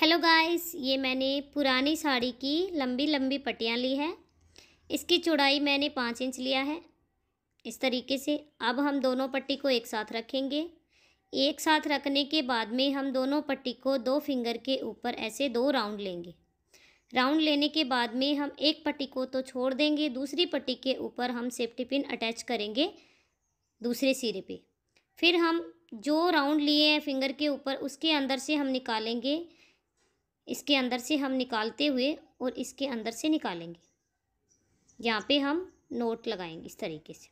hello guys ये मैंने पुरानी साड़ी की लंबी लंबी पट्टियाँ ली है इसकी चौड़ाई मैंने पाँच इंच लिया है इस तरीके से अब हम दोनों पट्टी को एक साथ रखेंगे एक साथ रखने के बाद में हम दोनों पट्टी को दो फिंगर के ऊपर ऐसे दो राउंड लेंगे राउंड लेने के बाद में हम एक पट्टी को तो छोड़ देंगे दूसरी पट्टी के ऊपर हम सेफ्टी पिन अटैच करेंगे दूसरे सिरे पर फिर हम जो राउंड लिए हैं फिंगर के ऊपर उसके अंदर से हम निकालेंगे इसके अंदर से हम निकालते हुए और इसके अंदर से निकालेंगे यहाँ पे हम नोट लगाएंगे इस तरीके से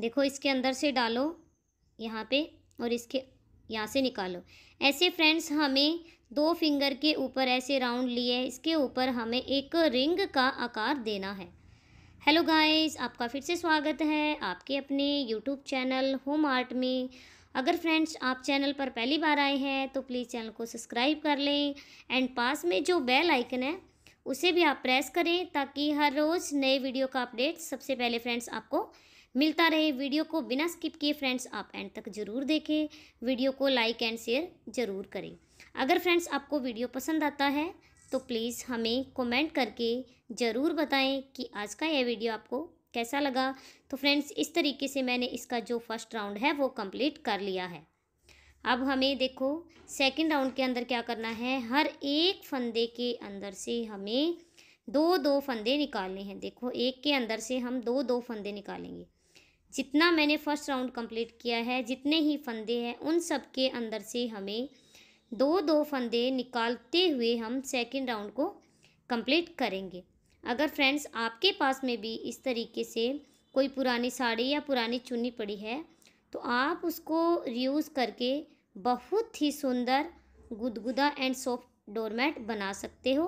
देखो इसके अंदर से डालो यहाँ पे और इसके यहाँ से निकालो ऐसे फ्रेंड्स हमें दो फिंगर के ऊपर ऐसे राउंड लिए इसके ऊपर हमें एक रिंग का आकार देना है हेलो गाइस आपका फिर से स्वागत है आपके अपने यूट्यूब चैनल होम आर्ट में अगर फ्रेंड्स आप चैनल पर पहली बार आए हैं तो प्लीज़ चैनल को सब्सक्राइब कर लें एंड पास में जो बेल आइकन है उसे भी आप प्रेस करें ताकि हर रोज़ नए वीडियो का अपडेट सबसे पहले फ्रेंड्स आपको मिलता रहे वीडियो को बिना स्किप किए फ्रेंड्स आप एंड तक ज़रूर देखें वीडियो को लाइक एंड शेयर ज़रूर करें अगर फ्रेंड्स आपको वीडियो पसंद आता है तो प्लीज़ हमें कमेंट करके ज़रूर बताएं कि आज का यह वीडियो आपको कैसा लगा तो फ्रेंड्स इस तरीके से मैंने इसका जो फर्स्ट राउंड है वो कंप्लीट कर लिया है अब हमें देखो सेकंड राउंड के अंदर क्या करना है हर एक फंदे के अंदर से हमें दो दो फंदे निकालने हैं देखो एक के अंदर से हम दो दो फंदे निकालेंगे जितना मैंने फर्स्ट राउंड कंप्लीट किया है जितने ही फंदे हैं उन सब के अंदर से हमें दो दो फंदे निकालते हुए हम सेकंड राउंड को कंप्लीट करेंगे अगर फ्रेंड्स आपके पास में भी इस तरीके से कोई पुरानी साड़ी या पुरानी चुन्नी पड़ी है तो आप उसको रियूज़ करके बहुत ही सुंदर गुदगुदा एंड सॉफ्ट डोरमेट बना सकते हो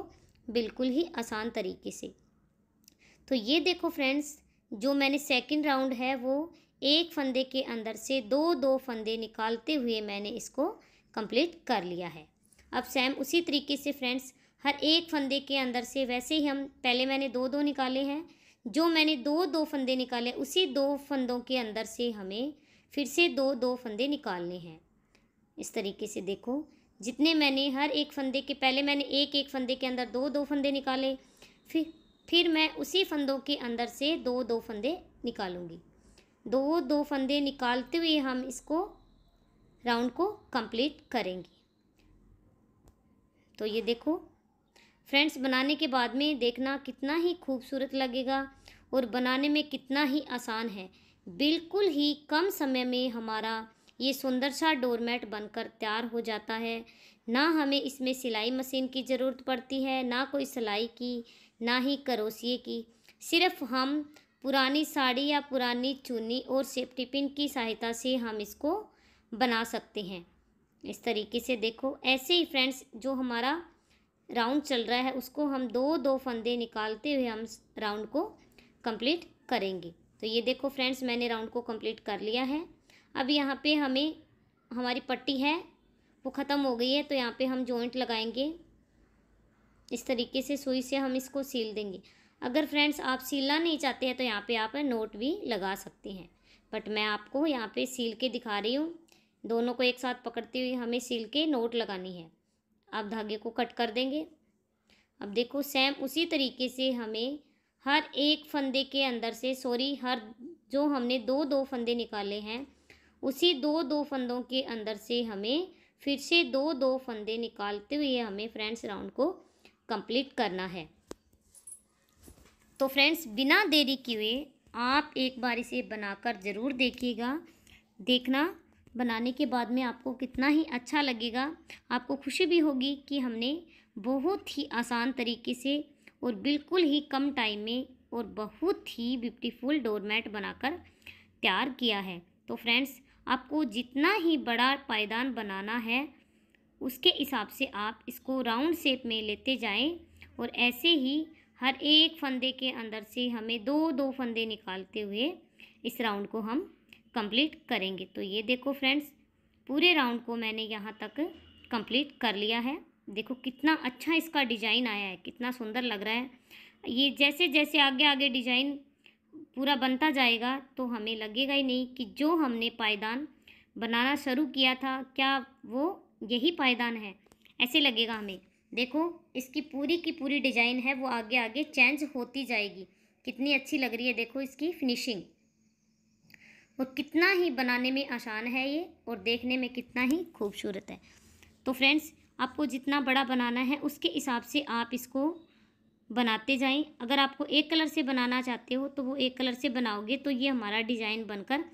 बिल्कुल ही आसान तरीके से तो ये देखो फ्रेंड्स जो मैंने सेकंड राउंड है वो एक फंदे के अंदर से दो दो फंदे निकालते हुए मैंने इसको कंप्लीट कर लिया है अब सेम उसी तरीके से फ्रेंड्स हर एक फंदे के अंदर से वैसे ही हम पहले मैंने दो दो निकाले हैं जो मैंने दो दो फंदे निकाले उसी दो फंदों के अंदर से हमें फिर से दो दो फंदे निकालने हैं इस तरीके से देखो जितने मैंने हर एक फंदे के पहले मैंने एक एक फंदे के अंदर दो दो फंदे निकाले फिर फिर मैं उसी फंदों के अंदर से दो दो फंदे निकालूंगी दो दो फंदे निकालते हुए हम इसको राउंड को कंप्लीट करेंगे तो ये देखो फ्रेंड्स बनाने के बाद में देखना कितना ही खूबसूरत लगेगा और बनाने में कितना ही आसान है बिल्कुल ही कम समय में हमारा ये सुंदर सा डोरमेट बनकर तैयार हो जाता है ना हमें इसमें सिलाई मशीन की ज़रूरत पड़ती है ना कोई सिलाई की ना ही करोसिए की सिर्फ हम पुरानी साड़ी या पुरानी चुन्नी और सेफ्टी पिन की सहायता से हम इसको बना सकते हैं इस तरीके से देखो ऐसे ही फ्रेंड्स जो हमारा राउंड चल रहा है उसको हम दो दो फंदे निकालते हुए हम राउंड को कंप्लीट करेंगे तो ये देखो फ्रेंड्स मैंने राउंड को कंप्लीट कर लिया है अब यहाँ पे हमें हमारी पट्टी है वो ख़त्म हो गई है तो यहाँ पे हम जॉइंट लगाएंगे इस तरीके से सुई से हम इसको सील देंगे अगर फ्रेंड्स आप सीलना नहीं चाहते हैं तो यहाँ पर आप नोट भी लगा सकते हैं बट मैं आपको यहाँ पर सील के दिखा रही हूँ दोनों को एक साथ पकड़ते हुए हमें सील के नोट लगानी है आप धागे को कट कर देंगे अब देखो सेम उसी तरीके से हमें हर एक फंदे के अंदर से सॉरी हर जो हमने दो दो फंदे निकाले हैं उसी दो दो फंदों के अंदर से हमें फिर से दो दो फंदे निकालते हुए हमें फ्रेंड्स राउंड को कंप्लीट करना है तो फ्रेंड्स बिना देरी किए आप एक बार इसे बनाकर ज़रूर देखिएगा देखना बनाने के बाद में आपको कितना ही अच्छा लगेगा आपको खुशी भी होगी कि हमने बहुत ही आसान तरीके से और बिल्कुल ही कम टाइम में और बहुत ही ब्यूटीफुल डोरमेट बनाकर तैयार किया है तो फ्रेंड्स आपको जितना ही बड़ा पायदान बनाना है उसके हिसाब से आप इसको राउंड शेप में लेते जाएं और ऐसे ही हर एक फंदे के अंदर से हमें दो दो फंदे निकालते हुए इस राउंड को हम कंप्लीट करेंगे तो ये देखो फ्रेंड्स पूरे राउंड को मैंने यहाँ तक कंप्लीट कर लिया है देखो कितना अच्छा इसका डिज़ाइन आया है कितना सुंदर लग रहा है ये जैसे जैसे आगे आगे डिज़ाइन पूरा बनता जाएगा तो हमें लगेगा ही नहीं कि जो हमने पायदान बनाना शुरू किया था क्या वो यही पायदान है ऐसे लगेगा हमें देखो इसकी पूरी की पूरी डिज़ाइन है वो आगे आगे चेंज होती जाएगी कितनी अच्छी लग रही है देखो इसकी फिनिशिंग और कितना ही बनाने में आसान है ये और देखने में कितना ही खूबसूरत है तो फ्रेंड्स आपको जितना बड़ा बनाना है उसके हिसाब से आप इसको बनाते जाएं अगर आपको एक कलर से बनाना चाहते हो तो वो एक कलर से बनाओगे तो ये हमारा डिज़ाइन बनकर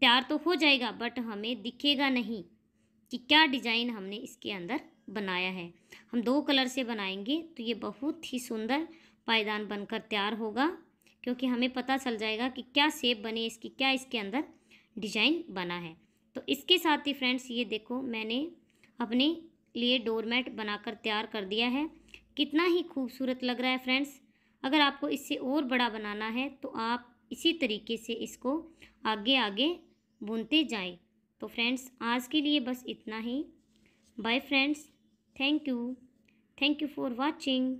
तैयार तो हो जाएगा बट हमें दिखेगा नहीं कि क्या डिज़ाइन हमने इसके अंदर बनाया है हम दो कलर से बनाएंगे तो ये बहुत ही सुंदर पायदान बनकर तैयार होगा क्योंकि हमें पता चल जाएगा कि क्या सेप बने इसकी क्या इसके अंदर डिजाइन बना है तो इसके साथ ही फ्रेंड्स ये देखो मैंने अपने लिए डोरमेट बनाकर तैयार कर दिया है कितना ही खूबसूरत लग रहा है फ्रेंड्स अगर आपको इससे और बड़ा बनाना है तो आप इसी तरीके से इसको आगे आगे बुनते जाएँ तो फ्रेंड्स आज के लिए बस इतना ही bye friends thank you thank you for watching